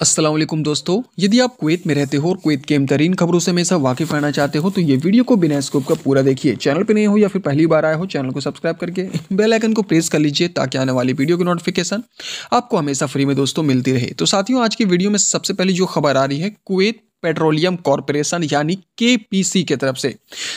असलम दोस्तों यदि आप कुवैत में रहते हो और कुवैत के तरीन खबरों से हमेशा वाकिफ रहना चाहते हो तो ये वीडियो को बिना स्कोप का पूरा देखिए चैनल पर नहीं हो या फिर पहली बार आए हो चैनल को सब्सक्राइब करके बेल आइकन को प्रेस कर लीजिए ताकि आने वाली वीडियो की नोटिफिकेशन आपको हमेशा फ्री में दोस्तों मिलती रहे तो साथियों आज की वीडियो में सबसे पहले जो खबर आ रही है कुवैत पेट्रोलियम कॉरपोरेशन यानी के के तरफ से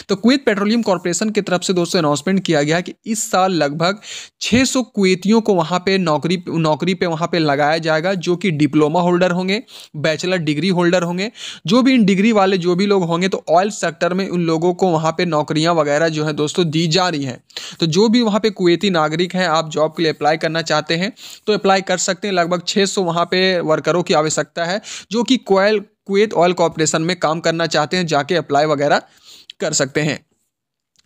तो कुत पेट्रोलियम कॉरपोरेशन की तरफ से दोस्तों अनाउंसमेंट किया गया कि इस साल लगभग 600 कुतियों को वहाँ पे नौकरी नौकरी पे वहाँ पे लगाया जाएगा जो कि डिप्लोमा होल्डर होंगे बैचलर डिग्री होल्डर होंगे जो भी इन डिग्री वाले जो भी लोग होंगे तो ऑयल सेक्टर में उन लोगों को वहाँ पर नौकरियाँ वगैरह जो है दोस्तों दी जा रही हैं तो जो भी वहाँ पर कुवैती नागरिक हैं आप जॉब के लिए अप्लाई करना चाहते हैं तो अप्लाई कर सकते हैं लगभग छः सौ वहाँ पर वर्करों की आवश्यकता है जो कि कोयल कुवैत ऑयल कॉरपोरेशन में काम करना चाहते हैं जाके अप्लाई वगैरह कर सकते हैं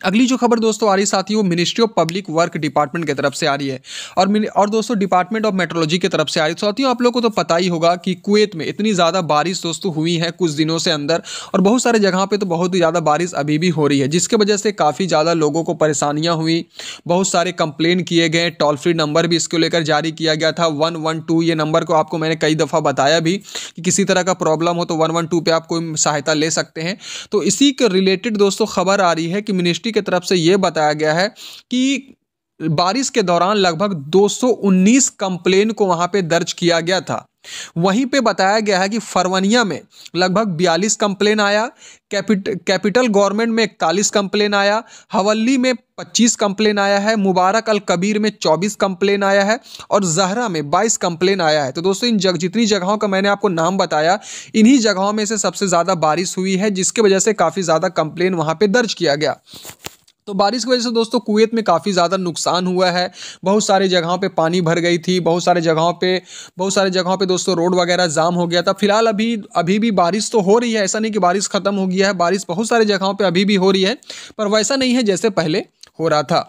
अगली जो खबर दोस्तों आ रही साथी वो ministry of public work department की तरफ से आ रही है और और दोस्तों डिपार्टमेंट ऑफ मेट्रोलॉजी की तरफ से आ रही है साथियों आप लोग को तो पता ही होगा कि कुवैत में इतनी ज़्यादा बारिश दोस्तों हुई है कुछ दिनों से अंदर और बहुत सारे जगह पर तो बहुत ही ज़्यादा बारिश अभी भी हो रही है जिसके वजह से काफ़ी ज़्यादा लोगों को परेशानियाँ हुई बहुत सारे कंप्लेन किए गए टोल फ्री नंबर भी इसको लेकर जारी किया गया था वन वन टू ये नंबर को आपको मैंने कई दफ़ा बताया भी कि किसी तरह का प्रॉब्लम हो तो वन वन टू पर आप कोई सहायता ले सकते हैं तो इसी के रिलेटेड दोस्तों खबर आ रही है कि मिनिस्ट्री यूनिवर्सिटी की तरफ से ये बताया गया है कि बारिश के दौरान लगभग 219 कंप्लेन को वहां पे दर्ज किया गया था वहीं पे बताया गया है कि फरवनिया में लगभग 42 कंप्लेन आया कैपिट कैपिटल गवर्नमेंट में इकतालीस कंप्लेन आया हवली में 25 कंप्लेन आया है मुबारक अल कबीर में 24 कंप्लेन आया है और जहरा में 22 कंप्लेन आया है तो दोस्तों इन जग जितनी जगहों का मैंने आपको नाम बताया इन्हीं जगहों में से सबसे ज़्यादा बारिश हुई है जिसकी वजह से काफ़ी ज़्यादा कंप्लेन वहाँ पर दर्ज किया गया तो बारिश की वजह से दोस्तों कुवैत में काफ़ी ज़्यादा नुकसान हुआ है बहुत सारी जगहों पे पानी भर गई थी बहुत सारे जगहों पे बहुत सारे जगहों पे दोस्तों रोड वगैरह जाम हो गया था फिलहाल अभी अभी भी बारिश तो हो रही है ऐसा नहीं कि बारिश ख़त्म हो गया है बारिश बहुत सारे जगहों पर अभी भी हो रही है पर वैसा नहीं है जैसे पहले हो रहा था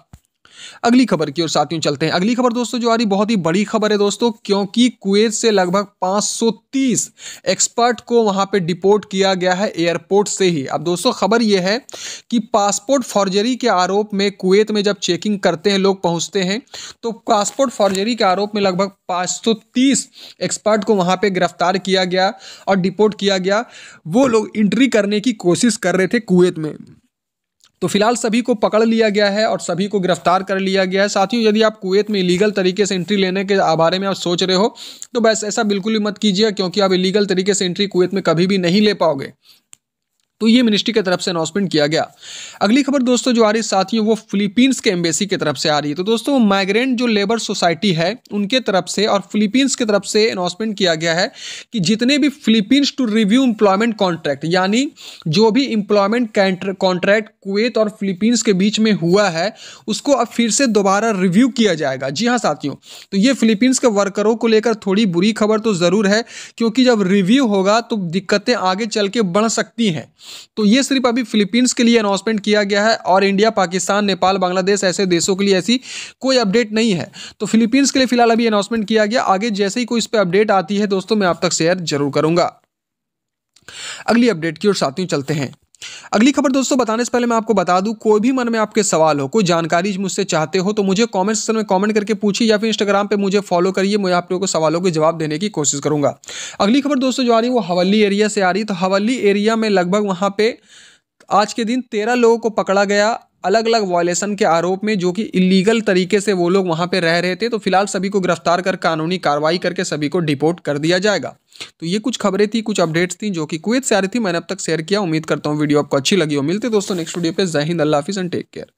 अगली खबर की ओर साथियों चलते हैं अगली खबर दोस्तों जो आ रही बहुत ही बड़ी खबर है दोस्तों क्योंकि कुवैत से लगभग 530 एक्सपर्ट को वहां पे डिपोर्ट किया गया है एयरपोर्ट से ही अब दोस्तों खबर यह है कि पासपोर्ट फॉर्जरी के आरोप में कुवैत में जब चेकिंग करते हैं लोग पहुंचते हैं तो पासपोर्ट फॉर्जरी के आरोप में लगभग पाँच एक्सपर्ट को वहां पर गिरफ्तार किया गया और डिपोर्ट किया गया वो लोग इंट्री करने की कोशिश कर रहे थे कुवैत में तो फिलहाल सभी को पकड़ लिया गया है और सभी को गिरफ्तार कर लिया गया है साथियों यदि आप कुवैत में इलीगल तरीके से एंट्री लेने के बारे में आप सोच रहे हो तो बस ऐसा बिल्कुल ही मत कीजिए क्योंकि आप इलीगल तरीके से एंट्री कुवैत में कभी भी नहीं ले पाओगे तो ये मिनिस्ट्री की तरफ से अनाउंसमेंट किया गया अगली खबर दोस्तों जो आ रही है साथियों वो फिलीपींस के एम्बेसी की तरफ से आ रही है तो दोस्तों माइग्रेंट जो लेबर सोसाइटी है उनके तरफ से और फिलीपींस की तरफ से अनाउंसमेंट किया गया है कि जितने भी Philippines to review employment contract यानी जो भी इंप्लॉयमेंट कॉन्ट्रैक्ट कुवैत और फिलीपींस के बीच में हुआ है उसको अब फिर से दोबारा रिव्यू किया जाएगा जी हाँ साथियों तो ये फिलीपींस के वर्करों को लेकर थोड़ी बुरी खबर तो ज़रूर है क्योंकि जब रिव्यू होगा तो दिक्कतें आगे चल के बढ़ सकती हैं तो ये सिर्फ अभी फिलीपींस के लिए अनाउंसमेंट किया गया है और इंडिया पाकिस्तान नेपाल बांग्लादेश ऐसे देशों के लिए ऐसी कोई अपडेट नहीं है तो फिलीपींस के लिए फिलहाल अभी अनाउंसमेंट किया गया आगे जैसे ही कोई इस पर अपडेट आती है दोस्तों मैं आप तक शेयर जरूर करूंगा अगली अपडेट की ओर साथियों चलते हैं अगली खबर दोस्तों बताने से पहले मैं आपको बता दूं कोई भी मन में आपके सवाल हो कोई जानकारी मुझसे चाहते हो तो मुझे कमेंट सेक्शन में कमेंट करके पूछिए या फिर इंस्टाग्राम पे मुझे फॉलो करिए मैं आप लोगों को सवालों के जवाब देने की कोशिश करूंगा अगली खबर दोस्तों जो आ रही है वो हवली एरिया से आ रही है तो हवली एरिया में लगभग वहाँ पर आज के दिन तेरह लोगों को पकड़ा गया अलग अलग वॉयलेशन के आरोप में जो कि इलीगल तरीके से वो लोग वहाँ पर रह रहे थे तो फिलहाल सभी को गिरफ्तार कर कानूनी कार्रवाई करके सभी को डिपोर्ट कर दिया जाएगा तो ये कुछ खबरें थी कुछ अपडेट्स थी जो कि कुवैत से आ रही थी मैंने अब तक शेयर किया उम्मीद करता हूँ वीडियो आपको अच्छी लगी हो मिलते दोस्तों नेक्स्ट वीडियो पर जहिंद अल्लाह हाफिज़ एंड टेक केयर